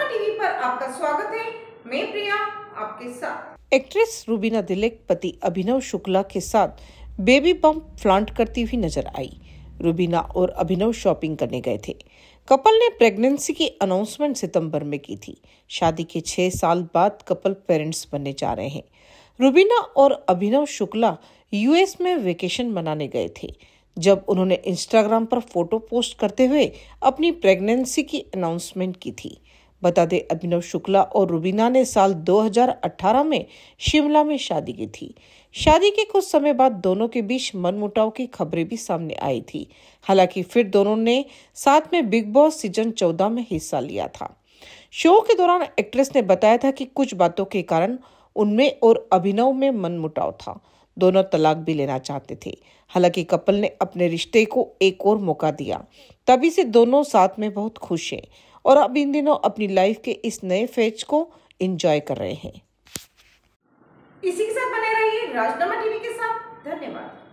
सोना टीवी पर आपका स्वागत है मैं प्रिया आपके साथ एक्ट्रेस रूबीना दिलेक पति अभिनव शुक्ला के साथ बेबी बम्प फ्लांट करती हुई नजर आई रूबीना और अभिनव शॉपिंग करने गए थे कपल ने प्रेगनेंसी की अनाउंसमेंट सितंबर में की थी शादी के छह साल बाद कपल पेरेंट्स बनने जा रहे हैं रूबीना और अभिनव शुक्ला यूएस में वेकेशन मनाने गए थे जब उन्होंने इंस्टाग्राम पर फोटो पोस्ट करते हुए अपनी प्रेगनेंसी की अनाउंसमेंट की थी बता दें अभिनव शुक्ला और रुबीना ने साल 2018 में शिमला में शादी की थी शादी के कुछ समय बाद दोनों के बीच मनमुटाव की खबरें भी सामने आई थी हालांकि फिर दोनों ने साथ में बिग बॉस सीजन 14 में हिस्सा लिया था शो के दौरान एक्ट्रेस ने बताया था कि कुछ बातों के कारण उनमें और अभिनव में मनमुटाव था दोनों तलाक भी लेना चाहते थे हालांकि कपल ने अपने रिश्ते को एक और मौका दिया तभी से दोनों साथ में बहुत खुश हैं और अब इन दिनों अपनी लाइफ के इस नए फेज को इंजॉय कर रहे हैं इसी के साथ बने रहिए राजनामा टीवी के साथ धन्यवाद